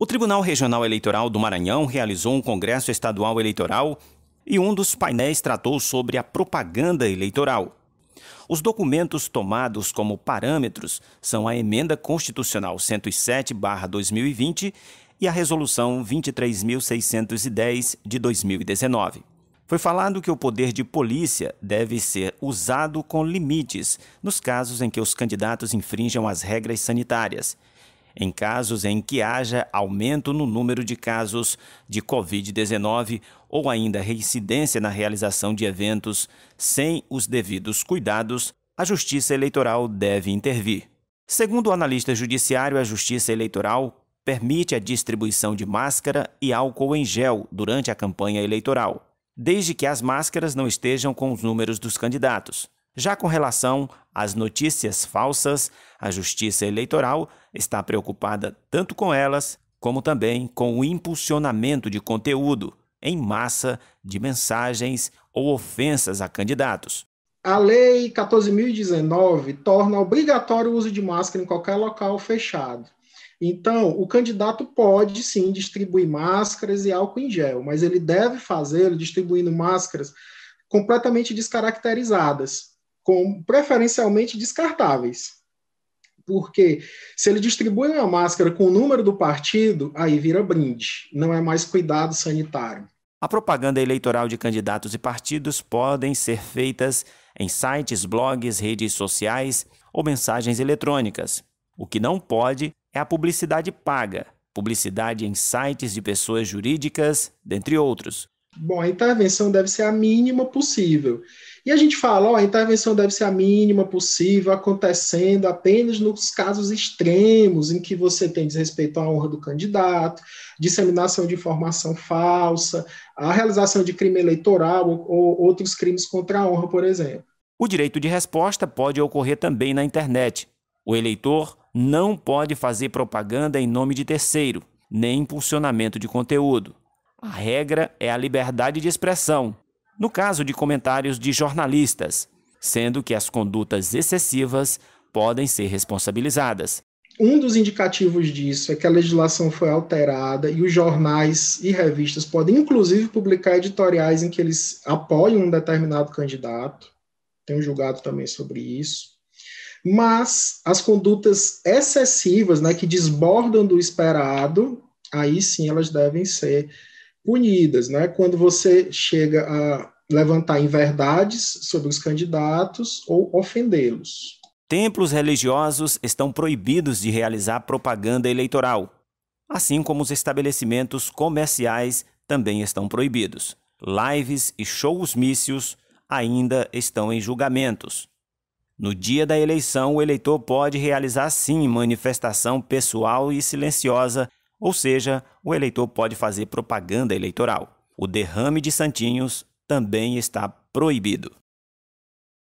O Tribunal Regional Eleitoral do Maranhão realizou um congresso estadual eleitoral e um dos painéis tratou sobre a propaganda eleitoral. Os documentos tomados como parâmetros são a Emenda Constitucional 107-2020 e a Resolução 23.610 de 2019. Foi falado que o poder de polícia deve ser usado com limites nos casos em que os candidatos infringam as regras sanitárias em casos em que haja aumento no número de casos de Covid-19 ou ainda reincidência na realização de eventos sem os devidos cuidados, a Justiça Eleitoral deve intervir. Segundo o analista judiciário, a Justiça Eleitoral permite a distribuição de máscara e álcool em gel durante a campanha eleitoral, desde que as máscaras não estejam com os números dos candidatos. Já com relação às notícias falsas, a Justiça Eleitoral está preocupada tanto com elas, como também com o impulsionamento de conteúdo em massa de mensagens ou ofensas a candidatos. A Lei 14.019 torna obrigatório o uso de máscara em qualquer local fechado. Então, o candidato pode sim distribuir máscaras e álcool em gel, mas ele deve fazê-lo distribuindo máscaras completamente descaracterizadas, como preferencialmente descartáveis. Porque se ele distribui uma máscara com o número do partido, aí vira brinde, não é mais cuidado sanitário. A propaganda eleitoral de candidatos e partidos podem ser feitas em sites, blogs, redes sociais ou mensagens eletrônicas. O que não pode é a publicidade paga, publicidade em sites de pessoas jurídicas, dentre outros. Bom, a intervenção deve ser a mínima possível. E a gente fala, ó, a intervenção deve ser a mínima possível, acontecendo apenas nos casos extremos em que você tem desrespeito à honra do candidato, disseminação de informação falsa, a realização de crime eleitoral ou, ou outros crimes contra a honra, por exemplo. O direito de resposta pode ocorrer também na internet. O eleitor não pode fazer propaganda em nome de terceiro, nem impulsionamento de conteúdo. A regra é a liberdade de expressão, no caso de comentários de jornalistas, sendo que as condutas excessivas podem ser responsabilizadas. Um dos indicativos disso é que a legislação foi alterada e os jornais e revistas podem, inclusive, publicar editoriais em que eles apoiam um determinado candidato. Tem um julgado também sobre isso. Mas as condutas excessivas, né, que desbordam do esperado, aí sim elas devem ser punidas, né? Quando você chega a levantar inverdades sobre os candidatos ou ofendê-los. Templos religiosos estão proibidos de realizar propaganda eleitoral, assim como os estabelecimentos comerciais também estão proibidos. Lives e shows mícios ainda estão em julgamentos. No dia da eleição, o eleitor pode realizar sim manifestação pessoal e silenciosa ou seja, o eleitor pode fazer propaganda eleitoral. O derrame de santinhos também está proibido.